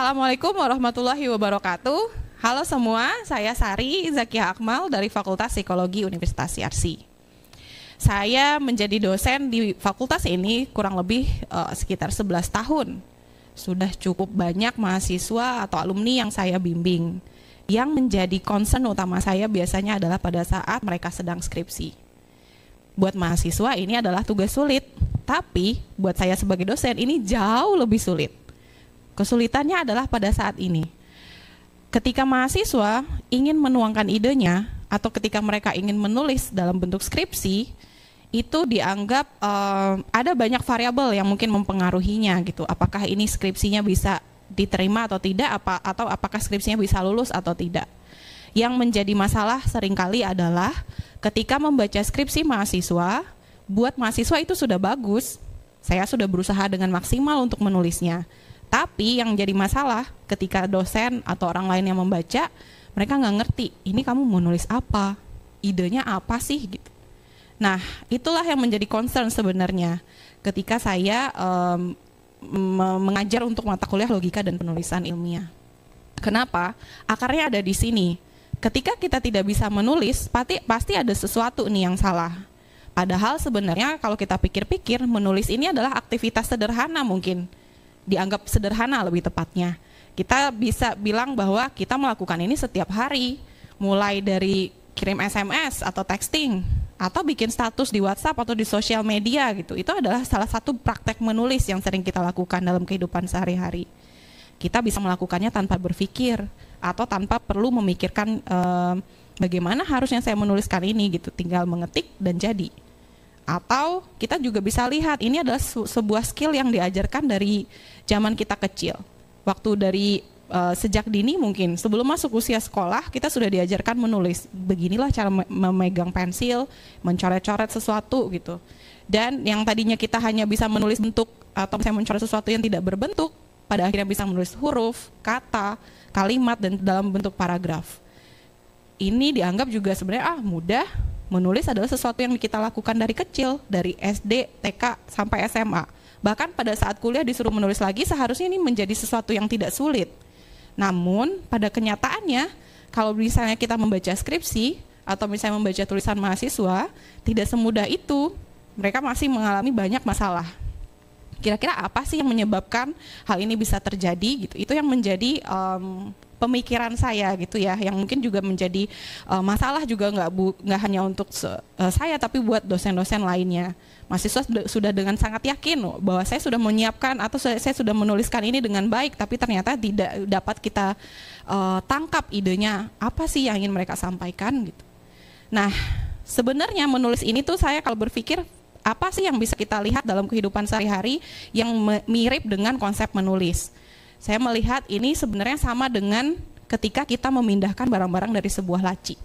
Assalamualaikum warahmatullahi wabarakatuh. Halo semua, saya Sari Zaki Akmal dari Fakultas Psikologi Universitas Yarsi. Saya menjadi dosen di fakultas ini kurang lebih uh, sekitar 11 tahun. Sudah cukup banyak mahasiswa atau alumni yang saya bimbing. Yang menjadi concern utama saya biasanya adalah pada saat mereka sedang skripsi. Buat mahasiswa ini adalah tugas sulit, tapi buat saya sebagai dosen ini jauh lebih sulit Kesulitannya adalah pada saat ini. Ketika mahasiswa ingin menuangkan idenya atau ketika mereka ingin menulis dalam bentuk skripsi, itu dianggap um, ada banyak variabel yang mungkin mempengaruhinya gitu. Apakah ini skripsinya bisa diterima atau tidak apa atau apakah skripsinya bisa lulus atau tidak. Yang menjadi masalah seringkali adalah ketika membaca skripsi mahasiswa, buat mahasiswa itu sudah bagus. Saya sudah berusaha dengan maksimal untuk menulisnya. Tapi yang jadi masalah ketika dosen atau orang lain yang membaca, mereka nggak ngerti ini kamu mau nulis apa, idenya apa sih gitu. Nah, itulah yang menjadi concern sebenarnya ketika saya um, mengajar untuk mata kuliah logika dan penulisan ilmiah. Kenapa? Akarnya ada di sini. Ketika kita tidak bisa menulis, pasti pasti ada sesuatu nih yang salah. Padahal sebenarnya kalau kita pikir-pikir, menulis ini adalah aktivitas sederhana mungkin dianggap sederhana lebih tepatnya. Kita bisa bilang bahwa kita melakukan ini setiap hari, mulai dari kirim SMS atau texting atau bikin status di WhatsApp atau di sosial media gitu. Itu adalah salah satu praktek menulis yang sering kita lakukan dalam kehidupan sehari-hari. Kita bisa melakukannya tanpa berpikir atau tanpa perlu memikirkan eh, bagaimana harusnya saya menuliskan ini gitu, tinggal mengetik dan jadi. Atau kita juga bisa lihat ini adalah sebuah skill yang diajarkan dari zaman kita kecil. Waktu dari uh, sejak dini mungkin sebelum masuk usia sekolah kita sudah diajarkan menulis beginilah cara memegang pensil mencoret-coret sesuatu gitu dan yang tadinya kita hanya bisa menulis bentuk atau misalnya mencoret sesuatu yang tidak berbentuk pada akhirnya bisa menulis huruf kata kalimat dan dalam bentuk paragraf ini dianggap juga sebenarnya ah mudah Menulis adalah sesuatu yang kita lakukan dari kecil, dari SD, TK sampai SMA. Bahkan pada saat kuliah disuruh menulis lagi seharusnya ini menjadi sesuatu yang tidak sulit. Namun pada kenyataannya kalau misalnya kita membaca skripsi atau misalnya membaca tulisan mahasiswa tidak semudah itu. Mereka masih mengalami banyak masalah kira-kira apa sih yang menyebabkan hal ini bisa terjadi gitu itu yang menjadi um, pemikiran saya gitu ya yang mungkin juga menjadi uh, masalah juga nggak bu nggak hanya untuk uh, saya tapi buat dosen-dosen lainnya mahasiswa sudah dengan sangat yakin bahwa saya sudah menyiapkan atau saya, saya sudah menuliskan ini dengan baik tapi ternyata tidak dapat kita uh, tangkap idenya apa sih yang ingin mereka sampaikan gitu nah sebenarnya menulis ini tuh saya kalau berpikir apa sih yang bisa kita lihat dalam kehidupan sehari-hari yang mirip dengan konsep menulis. Saya melihat ini sebenarnya sama dengan ketika kita memindahkan barang-barang dari sebuah laci.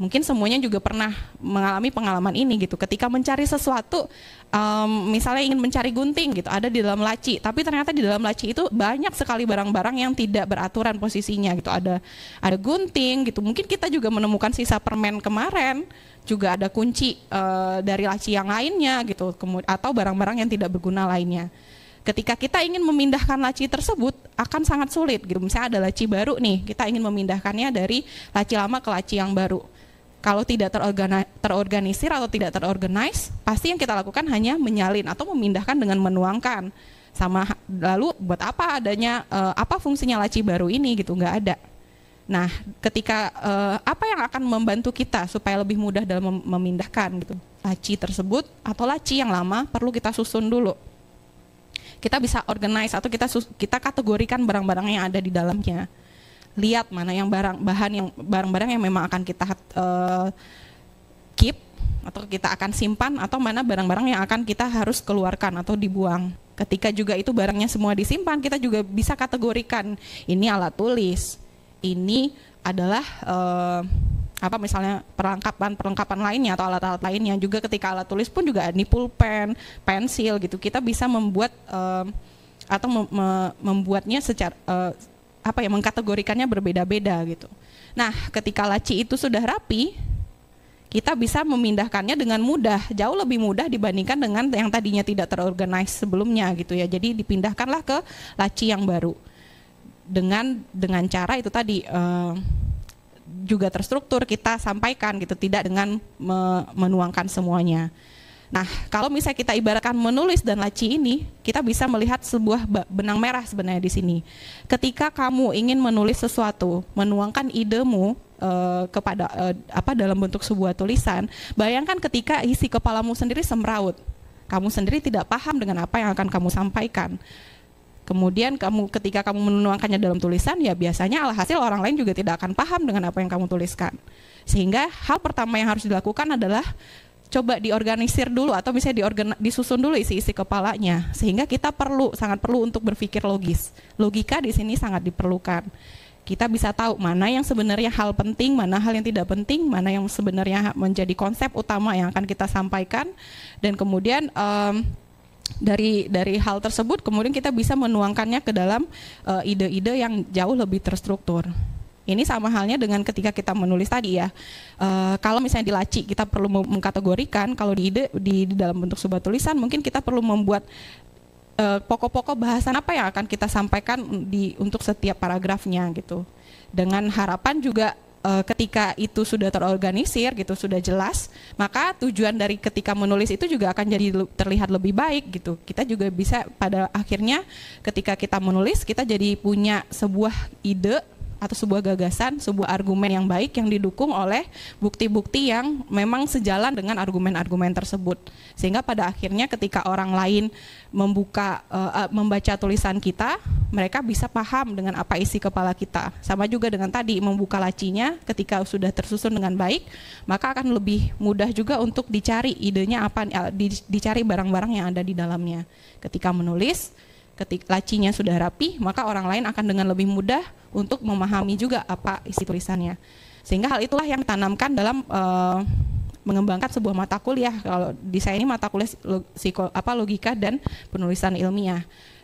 Mungkin semuanya juga pernah mengalami pengalaman ini gitu. Ketika mencari sesuatu, um, misalnya ingin mencari gunting gitu, ada di dalam laci. Tapi ternyata di dalam laci itu banyak sekali barang-barang yang tidak beraturan posisinya gitu. Ada ada gunting gitu. Mungkin kita juga menemukan sisa permen kemarin juga ada kunci uh, dari laci yang lainnya gitu atau barang-barang yang tidak berguna lainnya ketika kita ingin memindahkan laci tersebut akan sangat sulit gitu misalnya ada laci baru nih kita ingin memindahkannya dari laci lama ke laci yang baru kalau tidak terorganisir atau tidak terorganize pasti yang kita lakukan hanya menyalin atau memindahkan dengan menuangkan sama lalu buat apa adanya eh, apa fungsinya laci baru ini gitu nggak ada nah ketika eh, apa yang akan membantu kita supaya lebih mudah dalam memindahkan gitu laci tersebut atau laci yang lama perlu kita susun dulu kita bisa organize atau kita kita kategorikan barang-barang yang ada di dalamnya lihat mana yang barang bahan yang barang-barang yang memang akan kita uh, keep atau kita akan simpan atau mana barang-barang yang akan kita harus keluarkan atau dibuang ketika juga itu barangnya semua disimpan kita juga bisa kategorikan ini alat tulis ini adalah uh, apa misalnya perlengkapan-perlengkapan lainnya atau alat-alat lainnya juga ketika alat tulis pun juga ini pulpen, pensil gitu kita bisa membuat um, atau mem me membuatnya secara uh, apa ya mengkategorikannya berbeda-beda gitu. Nah, ketika laci itu sudah rapi, kita bisa memindahkannya dengan mudah, jauh lebih mudah dibandingkan dengan yang tadinya tidak terorganize sebelumnya gitu ya. Jadi dipindahkanlah ke laci yang baru dengan dengan cara itu tadi uh, juga terstruktur kita sampaikan gitu tidak dengan me menuangkan semuanya. Nah, kalau misalnya kita ibaratkan menulis dan laci ini, kita bisa melihat sebuah benang merah sebenarnya di sini. Ketika kamu ingin menulis sesuatu, menuangkan idemu eh, kepada eh, apa dalam bentuk sebuah tulisan, bayangkan ketika isi kepalamu sendiri semraut. Kamu sendiri tidak paham dengan apa yang akan kamu sampaikan kemudian kamu ketika kamu menuangkannya dalam tulisan ya biasanya alhasil orang lain juga tidak akan paham dengan apa yang kamu tuliskan sehingga hal pertama yang harus dilakukan adalah coba diorganisir dulu atau misalnya disusun dulu isi-isi kepalanya sehingga kita perlu sangat perlu untuk berpikir logis. Logika di sini sangat diperlukan. Kita bisa tahu mana yang sebenarnya hal penting, mana hal yang tidak penting, mana yang sebenarnya menjadi konsep utama yang akan kita sampaikan dan kemudian um, dari dari hal tersebut kemudian kita bisa menuangkannya ke dalam eh, ide-ide uh, yang jauh lebih terstruktur. Ini sama halnya dengan ketika kita menulis tadi ya. Uh, kalau misalnya di laci kita perlu mengkategorikan, kalau di ide di, di dalam bentuk sebuah tulisan mungkin kita perlu membuat pokok eh, pokok-pokok bahasan apa yang akan kita sampaikan di untuk setiap paragrafnya gitu. Dengan harapan juga Eh, ketika itu sudah terorganisir gitu sudah jelas maka tujuan dari ketika menulis itu juga akan jadi terlihat lebih baik gitu kita juga bisa pada akhirnya ketika kita menulis kita jadi punya sebuah ide atau sebuah gagasan, sebuah argumen yang baik yang didukung oleh bukti-bukti yang memang sejalan dengan argumen-argumen tersebut. Sehingga pada akhirnya ketika orang lain membuka uh, membaca tulisan kita, mereka bisa paham dengan apa isi kepala kita. Sama juga dengan tadi membuka lacinya ketika sudah tersusun dengan baik, maka akan lebih mudah juga untuk dicari idenya apa eh, dicari barang-barang yang ada di dalamnya. Ketika menulis ketika lacinya sudah rapi, maka orang lain akan dengan lebih mudah untuk memahami juga apa isi tulisannya. Sehingga hal itulah yang ditanamkan dalam uh, mengembangkan sebuah mata kuliah. Kalau di saya ini mata kuliah logika dan penulisan ilmiah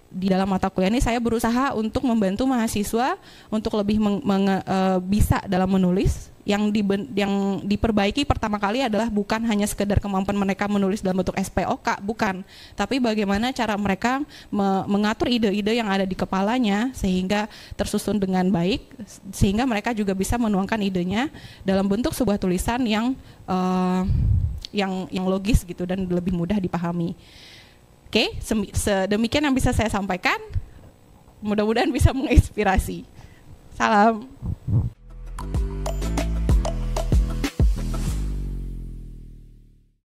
di dalam mata kuliah ini saya berusaha untuk membantu mahasiswa untuk lebih meng, menge, uh, bisa dalam menulis yang di, yang diperbaiki pertama kali adalah bukan hanya sekedar kemampuan mereka menulis dalam bentuk SPOK bukan tapi bagaimana cara mereka me, mengatur ide-ide yang ada di kepalanya sehingga tersusun dengan baik sehingga mereka juga bisa menuangkan idenya dalam bentuk sebuah tulisan yang uh, yang yang logis gitu dan lebih mudah dipahami. Oke, okay, sedemikian yang bisa saya sampaikan. Mudah-mudahan bisa menginspirasi. Salam.